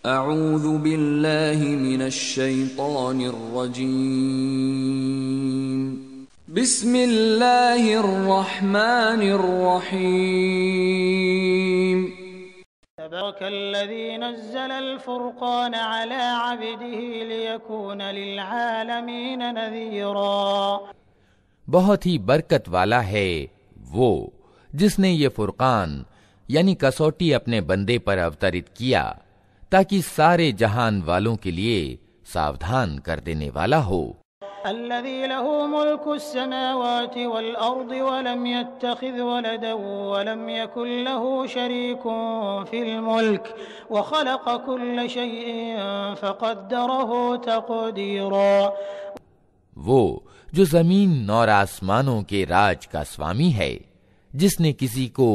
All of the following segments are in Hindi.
أعوذ بالله من الشيطان الرجيم بسم الله الرحمن الرحيم تبارك الذي نزل الفرقان على عبده ليكون للعالمين نذيرا ہی برکت والا ہے وہ جس نے یہ فرقان یعنی کسوٹی اپنے بندے پر اوترت کیا ताकि सारे जहान वालों के लिए सावधान कर देने वाला हो الذي له ملك السماوات والأرض ولم يتخذ ولدا ولم يكن له شريك في الملك وخلق كل شيء فقدره تقديرا वो जो जमीन और आसमानों के राज का स्वामी है जिसने किसी को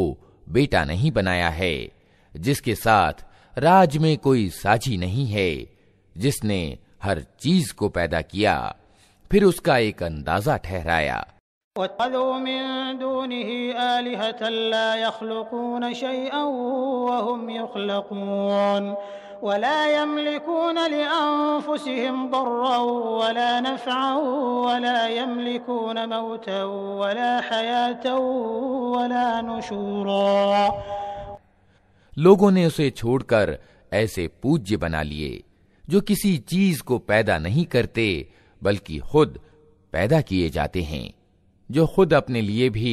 बेटा नहीं बनाया है जिसके साथ राज में कोई साझी नहीं है जिसने हर चीज को पैदा किया फिर उसका एक अंदाजा ठहराया ولا يملكون لأنفسهم ضرا ولا نفعا ولا يملكون موتا ولا حياة ولا نشورا लोगों ने उसे छोड़कर ऐसे पूज्य बना लिए जो किसी चीज को पैदा नहीं करते बल्कि खुद पैदा किए जाते हैं जो खुद अपने लिए भी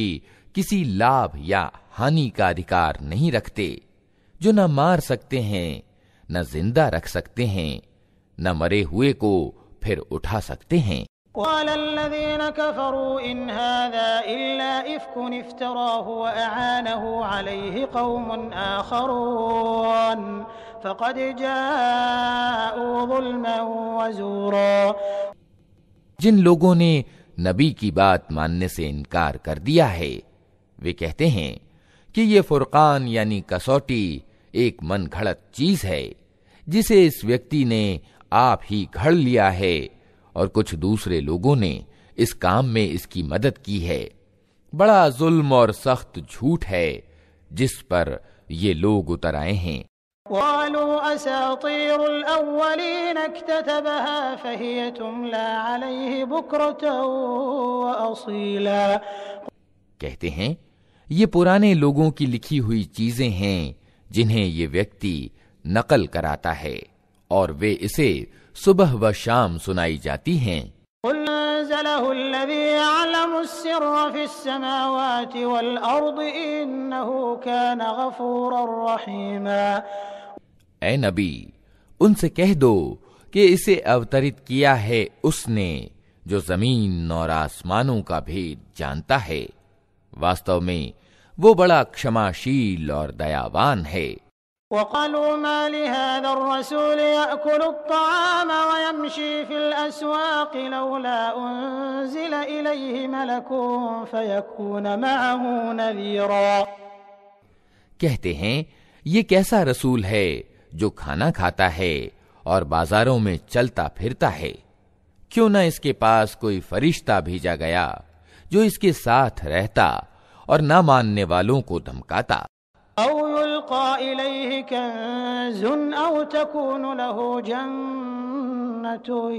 किसी लाभ या हानि का अधिकार नहीं रखते जो न मार सकते हैं न जिंदा रख सकते हैं न मरे हुए को फिर उठा सकते हैं قال الذين كفروا إن هذا إلا إفك افتراه وأعانه عليه قوم آخرون فقد جاءوا ظلما وزورا जिन लोगों ने नबी की बात मानने से इनकार कर दिया है वे कहते हैं कि ये फुरकान यानी कसौटी एक मन घड़त चीज है जिसे इस व्यक्ति ने आप ही घड़ लिया है और कुछ दूसरे लोगों ने इस काम में इसकी मदद की है बड़ा जुल्म और सख्त झूठ है जिस पर ये लोग उतर आए हैं कहते हैं ये पुराने लोगों की लिखी हुई चीजें हैं जिन्हें ये व्यक्ति नकल कराता है और वे इसे सुबह व शाम सुनाई जाती हैं ए नबी उनसे कह दो कि इसे अवतरित किया है उसने जो जमीन और आसमानों का भेद जानता है वास्तव में वो बड़ा क्षमाशील और दयावान है وقالوا ما لهذا الرسول يأكل الطعام ويمشي في الأسواق لولا أنزل إليه ملك فيكون معه نذيرا कहते हैं ये कैसा रसूल है जो खाना खाता है और बाजारों में चलता फिरता है क्यों ना इसके पास कोई फरिश्ता भेजा गया जो इसके साथ रहता और ना मानने वालों को धमकाता أو يلقى إليه كنز أو تكون له جنة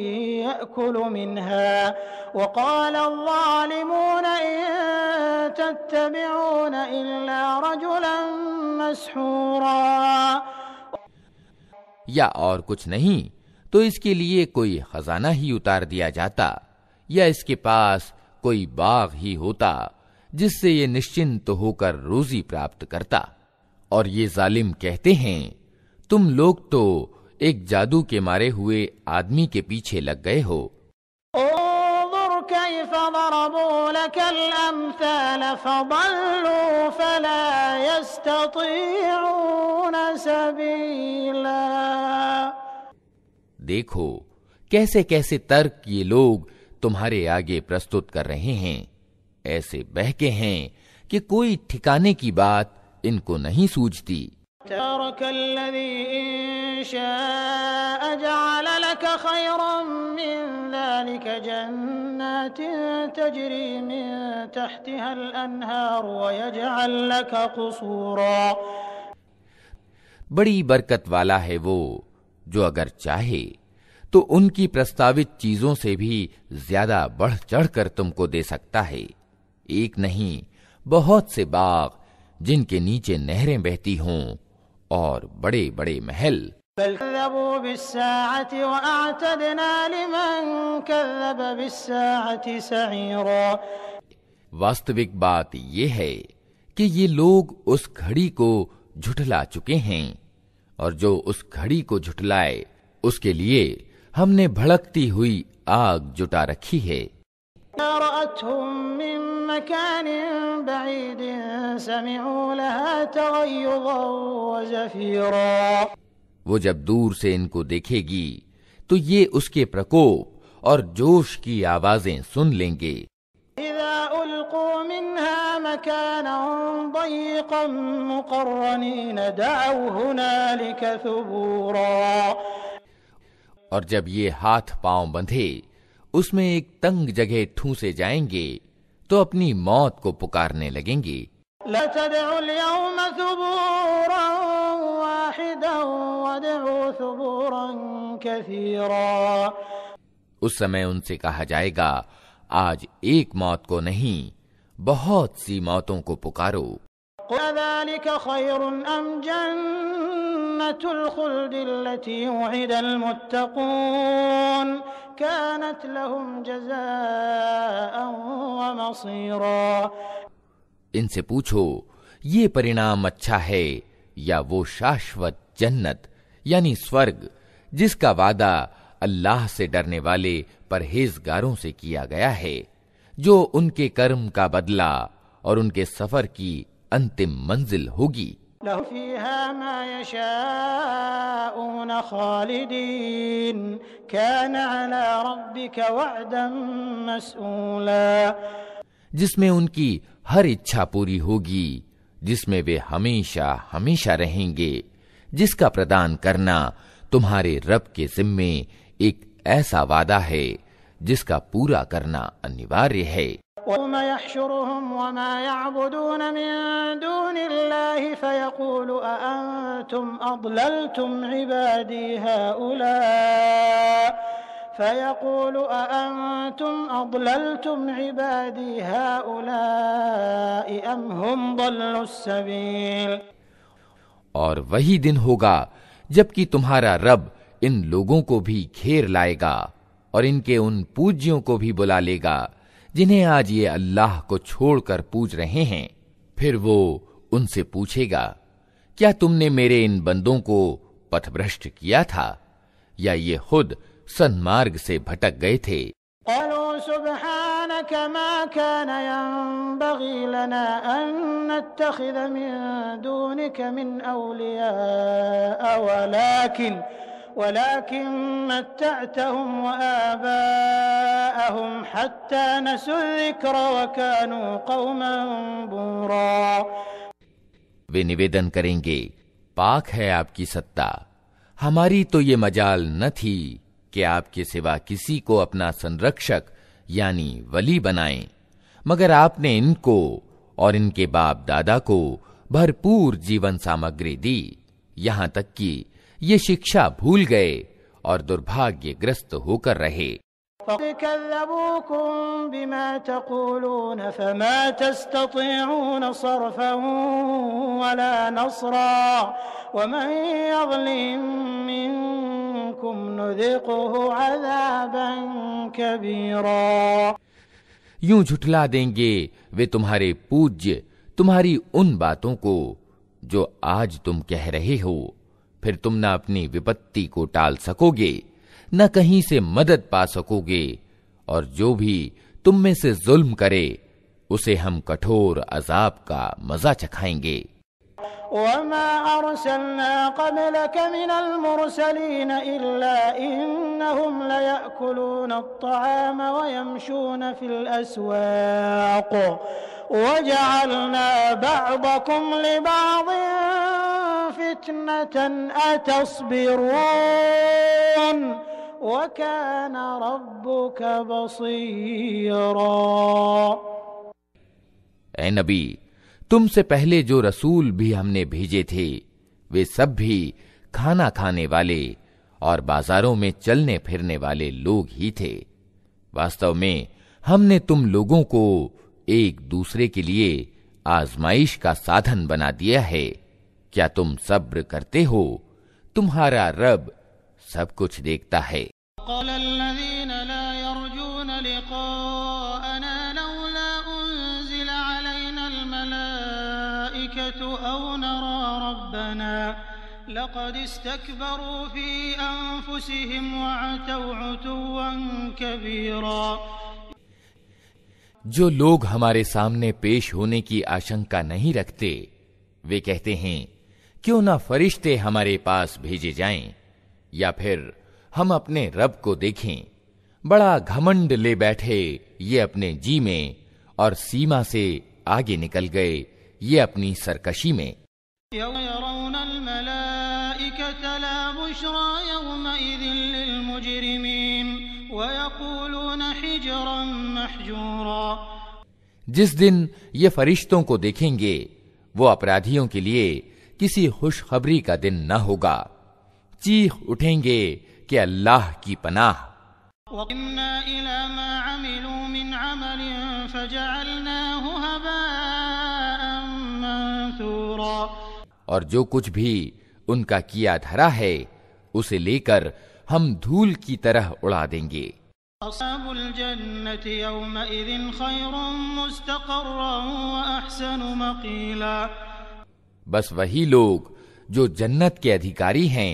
يأكل منها وقال الظالمون إن تتبعون إلا رجلا مسحورا या और कुछ नहीं तो इसके लिए कोई खजाना ही उतार दिया जाता या इसके पास कोई बाग ही होता जिससे ये निश्चिंत होकर रोजी प्राप्त करता और ये जालिम कहते हैं तुम लोग तो एक जादू के मारे हुए आदमी के पीछे लग गए हो देखो कैसे कैसे तर्क ये लोग तुम्हारे आगे प्रस्तुत कर रहे हैं ऐसे बहके हैं कि कोई ठिकाने की बात इनको नहीं सूझती बड़ी बरकत वाला है वो जो अगर चाहे तो उनकी प्रस्तावित चीजों से भी ज्यादा बढ़ चढ़ कर तुमको दे सकता है एक नहीं बहुत से बाग जिनके नीचे नहरें बहती हों और बड़े बड़े महल वास्तविक बात यह है कि ये लोग उस घड़ी को झुठला चुके हैं और जो उस घड़ी को झुठलाए उसके लिए हमने भड़कती हुई आग जुटा रखी है वो जब दूर से इनको देखेगी तो ये उसके प्रकोप और जोश की आवाजें सुन लेंगे और जब ये हाथ पांव बंधे उसमें एक तंग जगह ठूसे जाएंगे तो अपनी मौत को पुकारने लगेंगे उस समय उनसे कहा जाएगा आज एक मौत को नहीं बहुत सी मौतों को पुकारो وذلك خير أم جنة الخلد التي وعد المتقون كانت لهم جزاء ومصيرا इनसे पूछो ये परिणाम अच्छा है या वो शाश्वत जन्नत यानी स्वर्ग जिसका वादा अल्लाह से डरने वाले परहेजगारों से किया गया है जो उनके कर्म का बदला और उनके सफर की अंतिम मंजिल होगी जिसमें उनकी हर इच्छा पूरी होगी जिसमें वे हमेशा हमेशा रहेंगे जिसका प्रदान करना तुम्हारे रब के जिम्मे एक ऐसा वादा है जिसका पूरा करना अनिवार्य है ويوم يحشرهم وما يعبدون من دون الله فيقول أأنتم أضللتم عبادي هؤلاء فيقول أأنتم أضللتم عبادي هؤلاء أم هم ضلوا السبيل और वही दिन होगा जबकि तुम्हारा रब इन लोगों को भी घेर लाएगा और इनके उन पूज्यों को भी बुला लेगा जिन्हें आज ये अल्लाह को छोड़कर पूज रहे हैं फिर वो उनसे पूछेगा क्या तुमने मेरे इन बंदों को पथभ्रष्ट किया था या ये खुद सन्मार्ग से भटक गए थे ولكن متعتهم وآباءهم حتى نسوا الذكر وكانوا قوما بورا वे निवेदन करेंगे पाक है आपकी सत्ता हमारी तो ये मजाल न थी कि आपके सिवा किसी को अपना संरक्षक यानी वली बनाए मगर आपने इनको और इनके बाप दादा को भरपूर जीवन सामग्री दी यहां तक कि ये शिक्षा भूल गए और दुर्भाग्यग्रस्त होकर रहे यूं झुठला देंगे वे तुम्हारे पूज्य तुम्हारी उन बातों को जो आज तुम कह रहे हो फिर तुम न अपनी विपत्ति को टाल सकोगे न कहीं से मदद पा सकोगे और जो भी तुम में से जुल्म करे उसे हम कठोर अजाब का मजा चखाएंगे وما أرسلنا قبلك من المرسلين إلا إنهم ليأكلون الطعام ويمشون في الأسواق وجعلنا بعضكم لبعض فتنة أتصبرون وكان ربك بصيرا أي نبي तुमसे पहले जो रसूल भी हमने भेजे थे वे सब भी खाना खाने वाले और बाजारों में चलने फिरने वाले लोग ही थे वास्तव में हमने तुम लोगों को एक दूसरे के लिए आजमाइश का साधन बना दिया है क्या तुम सब्र करते हो तुम्हारा रब सब कुछ देखता है أو نرى ربنا لقد استكبروا في أنفسهم وعتوا عتوا كبيرا जो लोग हमारे सामने पेश होने की आशंका नहीं रखते वे कहते हैं क्यों ना फरिश्ते हमारे पास भेजे जाएं या फिर हम अपने रब को देखें बड़ा घमंड ले बैठे ये अपने जी में और सीमा से आगे निकल गए ये अपनी सरकशी में जिस दिन ये फरिश्तों को देखेंगे वो अपराधियों के लिए किसी खुशखबरी का दिन न होगा चीख उठेंगे कि अल्लाह की पनाह और जो कुछ भी उनका किया धरा है उसे लेकर हम धूल की तरह उड़ा देंगे बस वही लोग जो जन्नत के अधिकारी हैं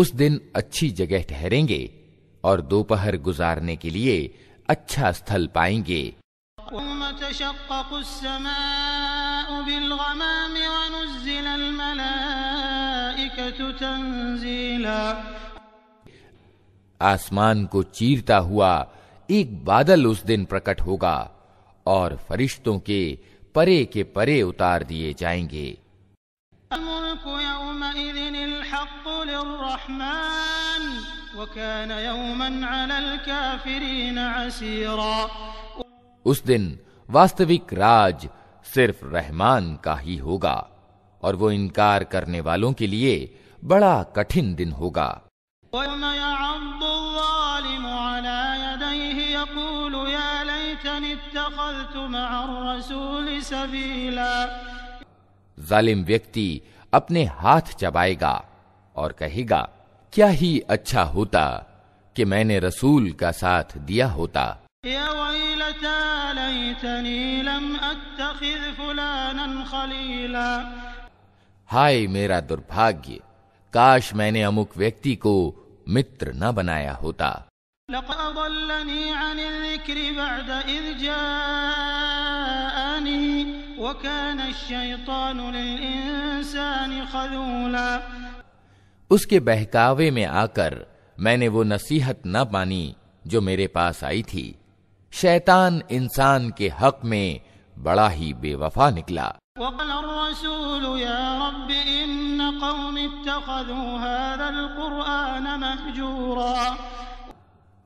उस दिन अच्छी जगह ठहरेंगे और दोपहर गुजारने के लिए अच्छा स्थल पाएंगे بالغمام ونزل الملائكة تنزيلا आसमान को चीरता हुआ एक बादल उस दिन प्रकट होगा और फरिश्तों के परे के परे उतार दिए जाएंगे उस दिन वास्तविक राज सिर्फ रहमान का ही होगा और वो इनकार करने वालों के लिए बड़ा कठिन दिन होगा जालिम व्यक्ति अपने हाथ चबाएगा और कहेगा क्या ही अच्छा होता कि मैंने रसूल का साथ दिया होता يا ليتني لم فلانا خليلا हाय मेरा दुर्भाग्य काश मैंने अमुक व्यक्ति को मित्र न बनाया होता उसके बहकावे में आकर मैंने वो नसीहत न पानी जो मेरे पास आई थी शैतान इंसान के हक में बड़ा ही बेवफा निकला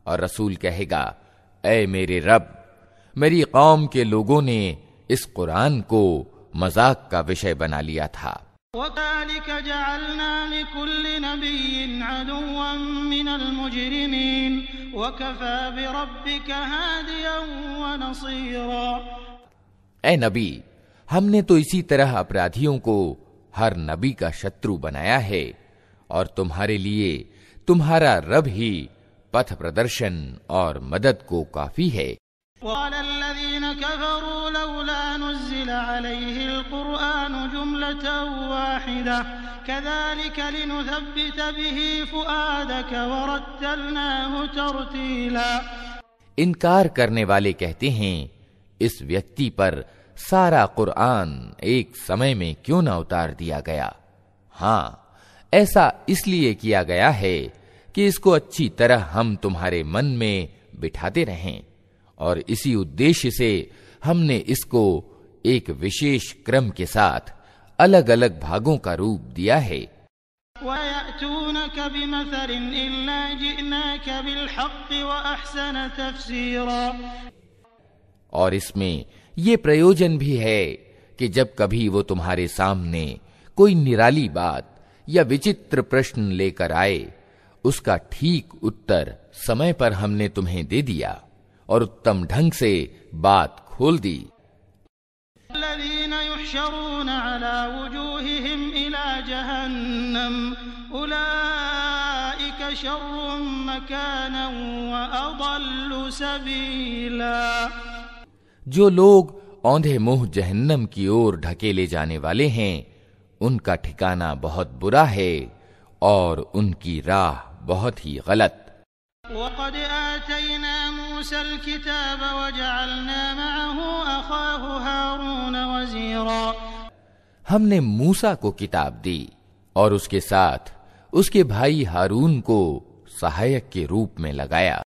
और रसूल कहेगा ए मेरे रब मेरी कौम के लोगों ने इस कुरान को मजाक का विषय बना लिया था ए नबी हमने तो इसी तरह अपराधियों को हर नबी का शत्रु बनाया है और तुम्हारे लिए तुम्हारा रब ही पथ प्रदर्शन और मदद को काफी है इनकार करने वाले कहते हैं इस व्यक्ति पर सारा कुरान एक समय में क्यों ना उतार दिया गया हाँ ऐसा इसलिए किया गया है कि इसको अच्छी तरह हम तुम्हारे मन में बिठाते रहें और इसी उद्देश्य से हमने इसको एक विशेष क्रम के साथ अलग अलग भागों का रूप दिया है और इसमें ये प्रयोजन भी है कि जब कभी वो तुम्हारे सामने कोई निराली बात या विचित्र प्रश्न लेकर आए उसका ठीक उत्तर समय पर हमने तुम्हें दे दिया और उत्तम ढंग से बात खोल दी जो लोग औंधे मुंह जहन्नम की ओर ढकेले जाने वाले हैं उनका ठिकाना बहुत बुरा है और उनकी राह बहुत ही गलत وقد آتينا موسى الكتاب وجعلنا معه أخاه هارون وزيرا हमने मूसा को किताब दी और उसके साथ उसके भाई हारून को सहायक के रूप में लगाया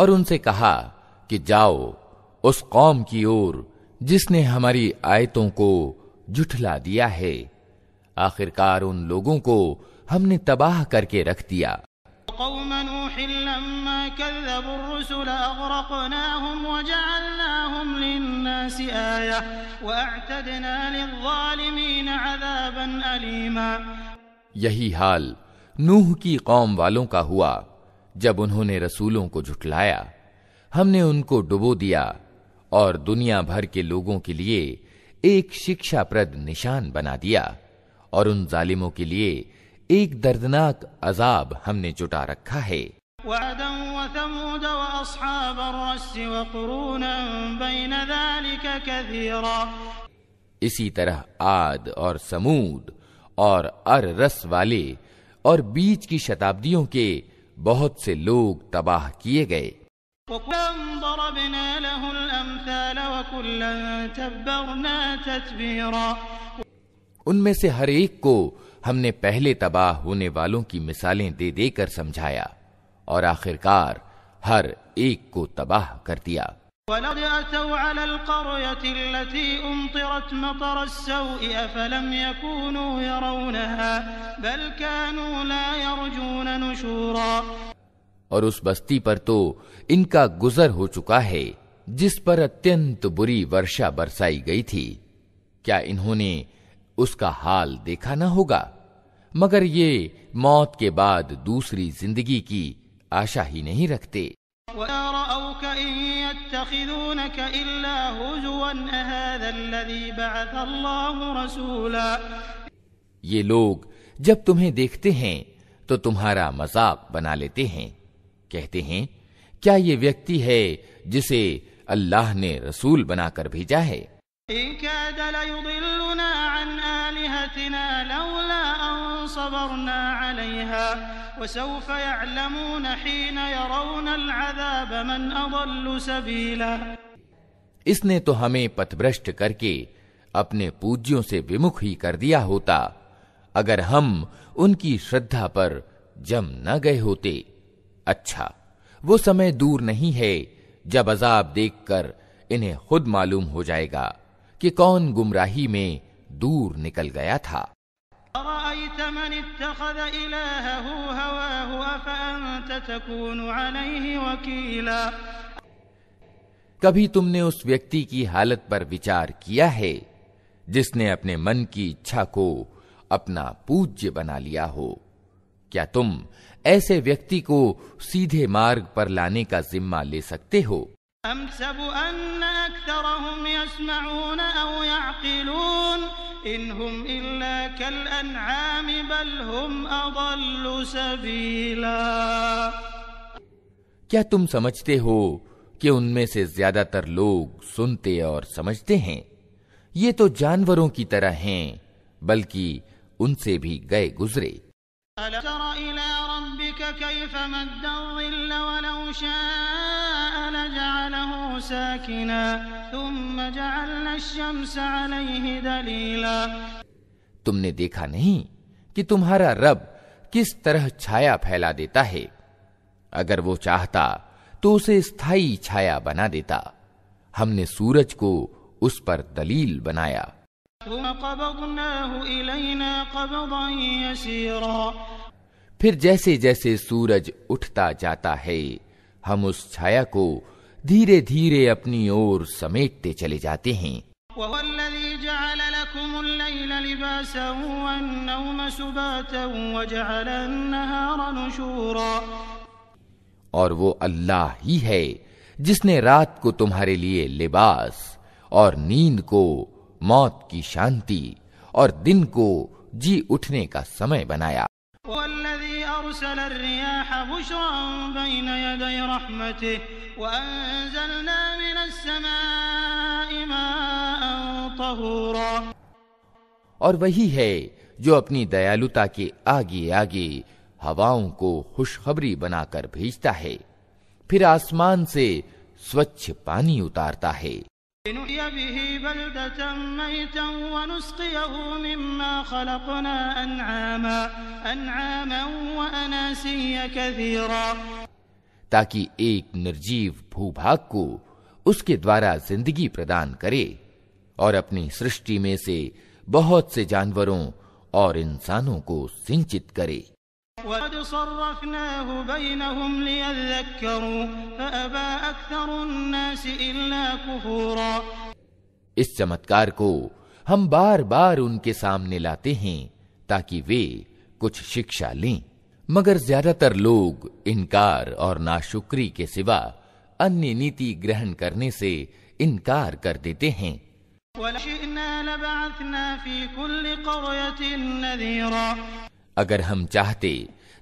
और उनसे कहा कि जाओ उस कौम की ओर जिसने हमारी आयतों को जुठला दिया है आखिरकार उन लोगों को हमने तबाह करके रख दिया यही हाल नूह की कौम वालों का हुआ जब उन्होंने रसूलों को झुठलाया हमने उनको डुबो दिया और दुनिया भर के लोगों के लिए एक शिक्षाप्रद निशान बना दिया और उन जालिमों के लिए एक दर्दनाक अजाब हमने जुटा रखा है इसी तरह आद और समूद और अर रस वाले और बीच की शताब्दियों के बहुत से लोग तबाह किए गए وكلا ضربنا له الأمثال وكلا تبرنا تتبيرا ان میں سے ہر ایک کو ہم نے پہلے تباہ ہونے والوں کی مثالیں دے دے کر سمجھایا اور آخرکار ہر ایک کو تباہ کر دیا ولد أتوا على القرية التي أمطرت مطر السوء أفلم يكونوا يرونها بل كانوا لا يرجون نشورا और उस बस्ती पर तो इनका गुजर हो चुका है जिस पर अत्यंत बुरी वर्षा बरसाई गई थी क्या इन्होंने उसका हाल देखा ना होगा मगर ये मौत के बाद दूसरी जिंदगी की आशा ही नहीं रखते ये लोग जब तुम्हें देखते हैं तो तुम्हारा मजाक बना लेते हैं कहते हैं क्या ये व्यक्ति है जिसे अल्लाह ने रसूल बनाकर भेजा है इसने तो हमें पथभ्रष्ट करके अपने पूज्यों से विमुख ही कर दिया होता अगर हम उनकी श्रद्धा पर जम न गए होते अच्छा वो समय दूर नहीं है जब अजाब देखकर इन्हें खुद मालूम हो जाएगा कि कौन गुमराही में दूर निकल गया था कभी तुमने उस व्यक्ति की हालत पर विचार किया है जिसने अपने मन की इच्छा को अपना पूज्य बना लिया हो क्या तुम ऐसे व्यक्ति को सीधे मार्ग पर लाने का जिम्मा ले सकते हो हम أن क्या तुम समझते हो कि उनमें से ज्यादातर लोग सुनते और समझते हैं ये तो जानवरों की तरह हैं बल्कि उनसे भी गए गुजरे ألم تر إلى ربك كيف مد الظل ولو شاء لجعله ساكنا ثم جعلنا الشمس عليه دليلا तुमने देखा नहीं कि तुम्हारा रब किस तरह छाया फैला देता है अगर वो चाहता तो उसे स्थायी छाया बना देता हमने सूरज को उस पर दलील बनाया फिर जैसे जैसे सूरज उठता जाता है हम उस छाया को धीरे धीरे अपनी ओर समेटते चले जाते हैं और वो अल्लाह ही है जिसने रात को तुम्हारे लिए लिबास और नींद को मौत की शांति और दिन को जी उठने का समय बनाया और वही है जो अपनी दयालुता के आगे आगे हवाओं को खुशखबरी बनाकर भेजता है फिर आसमान से स्वच्छ पानी उतारता है به بلدة ميتا ونسقيه مما خلقنا أنعاما أنعاما وأناسيا كثيرا ताकि एक निर्जीव भूभाग को उसके द्वारा जिंदगी प्रदान करे और अपनी सृष्टि में से बहुत से जानवरों और इंसानों को सिंचित करे इस चमत्कार को हम बार बार उनके सामने लाते हैं ताकि वे कुछ शिक्षा लें मगर ज्यादातर लोग इनकार और नाशुक्री के सिवा अन्य नीति ग्रहण करने से इनकार कर देते हैं अगर हम चाहते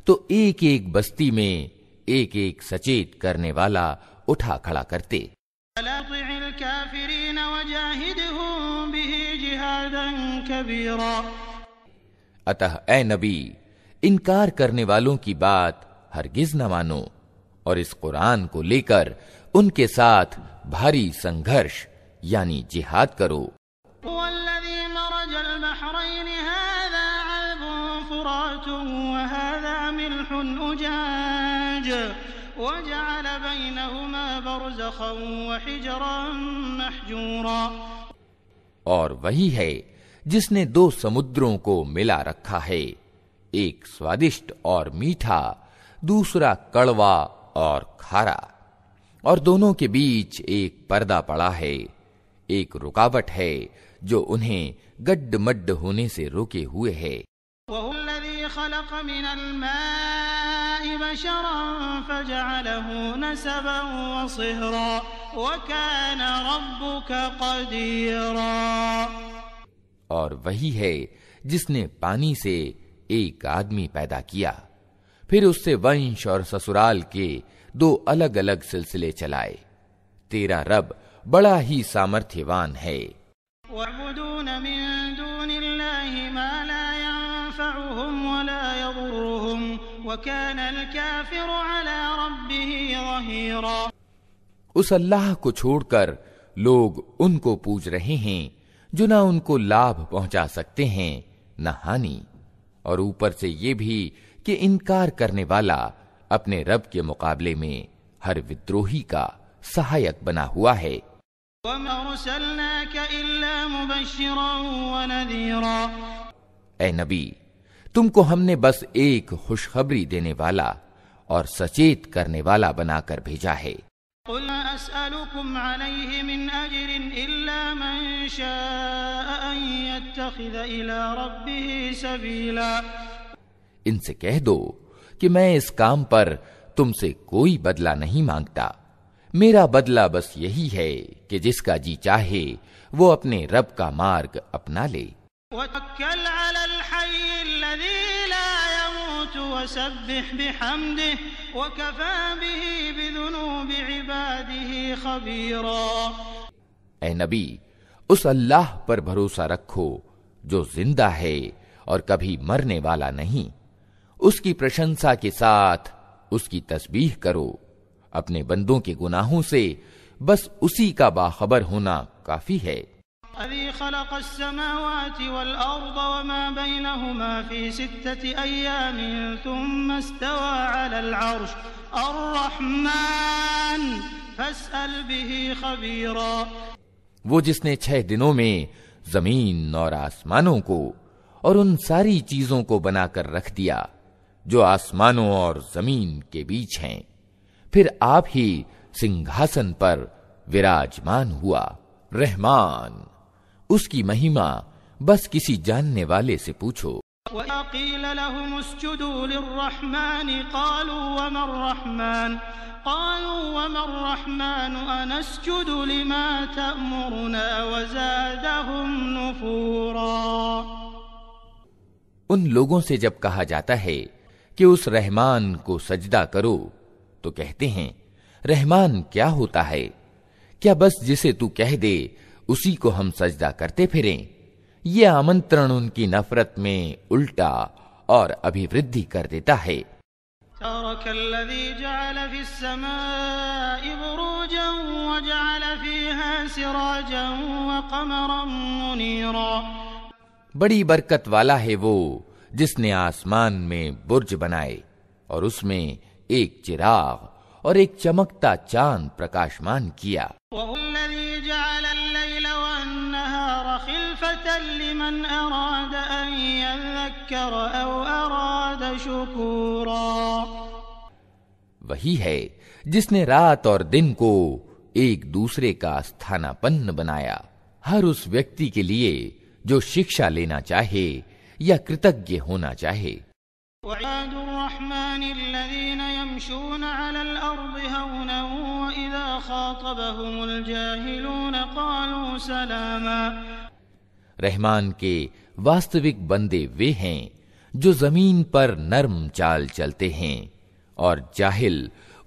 तो एक एक बस्ती में एक एक सचेत करने वाला उठा खड़ा करते अतः ए नबी इनकार करने वालों की बात हरगिज न मानो और इस कुरान को लेकर उनके साथ भारी संघर्ष यानी जिहाद करो और वही है जिसने दो समुद्रों को मिला रखा है एक स्वादिष्ट और मीठा दूसरा कड़वा और खारा और दोनों के बीच एक पर्दा पड़ा है एक रुकावट है जो उन्हें गड्ढ मड्ड होने से रोके हुए है خلق من الماء بشرا فجعله نسبا وصهرا وكان ربك قديرا और वही है जिसने पानी से एक आदमी पैदा किया फिर उससे वंश और ससुराल के दो अलग अलग सिलसिले चलाए तेरा रब बड़ा ही सामर्थ्यवान है उस अल्लाह को छोड़कर लोग उनको पूज रहे हैं जो ना उनको लाभ पहुंचा सकते हैं न हानि और ऊपर से ये भी कि इनकार करने वाला अपने रब के मुकाबले में हर विद्रोही का सहायक बना हुआ है नबी तुमको हमने बस एक खुशखबरी देने वाला और सचेत करने वाला बनाकर भेजा है قل أسألكم عليه من أجر إلا من شاء أن يتخذ إلى ربه سبيلا इनसे कह दो कि मैं इस काम पर तुमसे कोई बदला नहीं मांगता मेरा बदला बस यही है कि जिसका जी चाहे वो अपने रब का मार्ग अपना ले وتكل على الحي الذي لا يموت وسبح بحمده وكفى به بذنوب عباده خبيرا اے نبी उस अल्लाह पर भरोसा रखो जो जिंदा है और कभी मरने वाला नहीं उसकी प्रशंसा के साथ उसकी तस्बीह करो अपने बंदों के गुनाहों से बस उसी का बाखबर होना काफी है الذي خلق السماوات والأرض وما بينهما في ستة أيام ثم استوى على العرش الرحمن فاسأل به خبيرا वो जिसने छह दिनों में जमीन और आसमानों को और उन सारी चीजों को बनाकर रख दिया जो आसमानों और जमीन के बीच हैं फिर आप ही सिंहासन पर विराजमान हुआ रहमान उसकी महिमा बस किसी जानने वाले से पूछो उन लोगों से जब कहा जाता है कि उस रहमान को सजदा करो तो कहते हैं रहमान क्या होता है क्या बस जिसे तू कह दे उसी को हम सजदा करते फिरें यह आमंत्रण उनकी नफरत में उल्टा और अभिवृद्धि कर देता है الذي جعل في السماء بروجا وجعل فيها سراجا وقمرا منيرا बड़ी बरकत वाला है वो जिसने आसमान में बुर्ज बनाए और उसमें एक चिराग और एक चमकता चांद प्रकाशमान किया خلفة لمن أراد أن يذكر أو أراد شكورا وہی ہے جس نے رات اور دن کو ایک دوسرے کا استھانپن بنایا ہر اس ویکتی کے لیے جو شکشہ لینا چاہے یا کرتگ ہونا چاہے وعاد الرحمن الذين يمشون على الأرض هونا وإذا خاطبهم الجاهلون قالوا سلاما रहमान के वास्तविक बंदे वे हैं जो जमीन पर नर्म चाल चलते हैं और जाहिल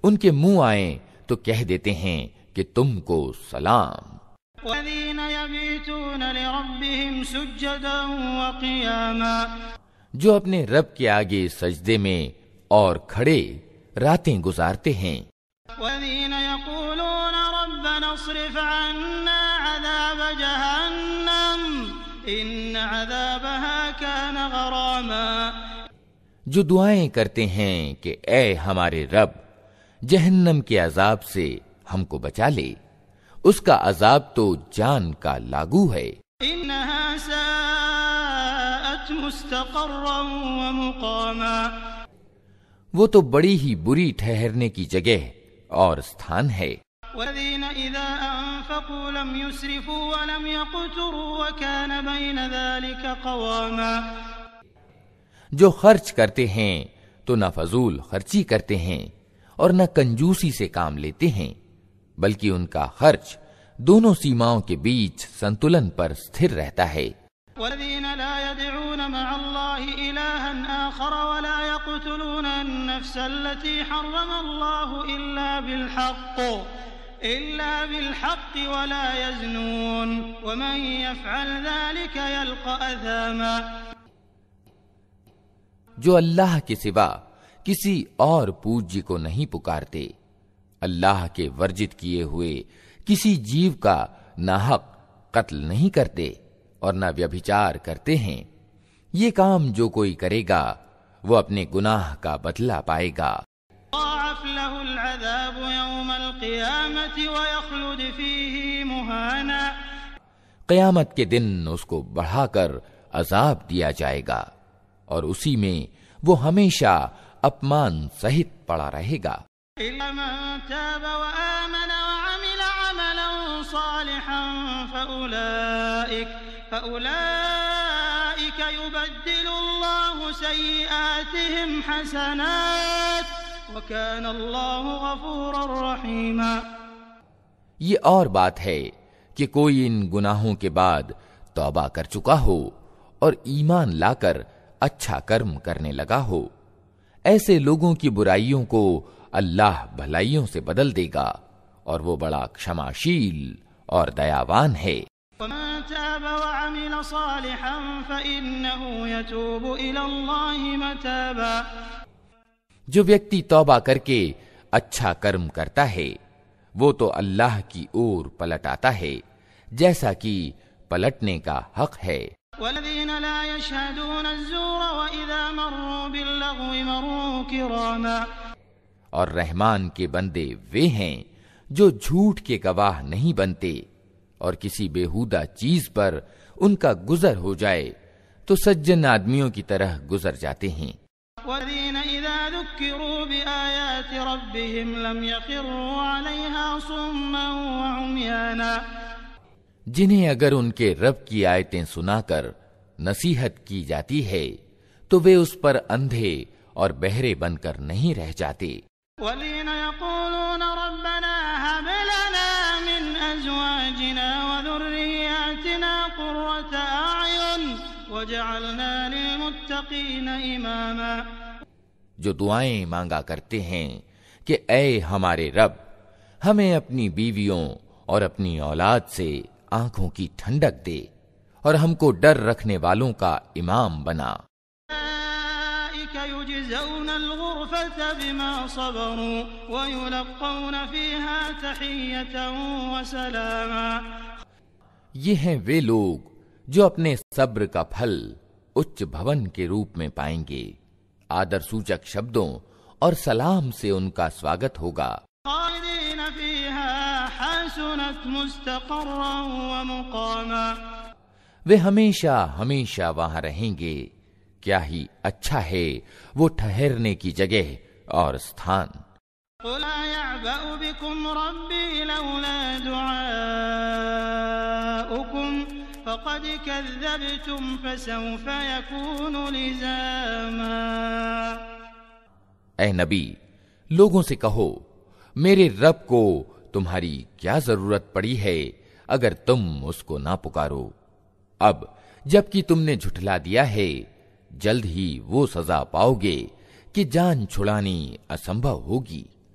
उनके मुंह आए तो कह देते हैं कि तुमको सलाम जो अपने रब के आगे सजदे में और खड़े रातें गुजारते हैं وَالَّذِينَ يَقُولُونَ رَبَّنَا اصْرِفْ عَنَّا عَذَابَ جَهَنَّمَ जो दुआएं करते हैं कि ए हमारे रब जहन्नम के अजाब से हमको बचा ले उसका अजाब तो जान का लागू है वो तो बड़ी ही बुरी ठहरने की जगह और स्थान है والذين إذا أنفقوا لم يسرفوا ولم يقتروا وكان بين ذلك قواما جو خرच करते हैं तो ना फजूल खर्ची करते हैं और न कंजूसी से काम लेते हैं बल्कि उनका खर्च दोनों सीमाओं के बीच संतुलन पर स्थिर रहता है والذين لا يدعون مع الله إلها آخر ولا يقتلون النفس التي حرم الله إلا بالحق إلا بالحق ولا يزنون ومن يفعل ذلك يلقى أثاما जो अल्लाह के सिवा किसी और पूज्य को नहीं पुकारते अल्लाह के वर्जित किए हुए किसी जीव का हक कत्ल नहीं करते और न व्यभिचार करते हैं ये काम जो कोई करेगा वो अपने गुनाह का बदला पाएगा يضاعف له العذاب يوم القيامة ويخلد فيه مهانا قیامت کے دن اس کو بڑھا کر عذاب دیا جائے گا اور اسی میں وہ ہمیشہ اپمان سہت پڑا رہے گا إلا من تاب وآمن وعمل عملا صالحا فأولئك, فأولئك يبدل الله سيئاتهم حسنات ये और बात है कि कोई इन गुनाहों के बाद तौबा कर चुका हो और ईमान लाकर अच्छा कर्म करने लगा हो ऐसे लोगों की बुराइयों को अल्लाह भलाइयों से बदल देगा और वो बड़ा क्षमाशील और दयावान है जो व्यक्ति तौबा करके अच्छा कर्म करता है वो तो अल्लाह की ओर पलट आता है जैसा कि पलटने का हक है और रहमान के बंदे वे हैं जो झूठ के गवाह नहीं बनते और किसी बेहुदा चीज पर उनका गुजर हो जाए तो सज्जन आदमियों की तरह गुजर जाते हैं ذكروا بآيات ربهم لم يخروا عليها صما وعميانا جنہیں اگر ان کے رب کی آیتیں سنا کر نصیحت کی جاتی ہے تو وہ اس پر اندھے اور بہرے بن کر نہیں رہ جاتے ولین يقولون ربنا هب لنا من ازواجنا وذرياتنا قرة اعين وَاجْعَلْنَا للمتقين اماما जो दुआएं मांगा करते हैं कि ऐ हमारे रब हमें अपनी बीवियों और अपनी औलाद से आंखों की ठंडक दे और हमको डर रखने वालों का इमाम बना ये हैं वे लोग जो अपने सब्र का फल उच्च भवन के रूप में पाएंगे आदर सूचक शब्दों और सलाम से उनका स्वागत होगा वे हमेशा हमेशा वहां रहेंगे क्या ही अच्छा है वो ठहरने की जगह और स्थान قل يعبأ بكم ربي لولا دعاء فقد كذبتم فسوف يكون لزاما ए नबी लोगों से कहो मेरे रब को तुम्हारी क्या जरूरत पड़ी है अगर तुम उसको ना पुकारो अब जबकि तुमने झुठला दिया है जल्द ही वो सजा पाओगे कि जान छुड़ानी असंभव होगी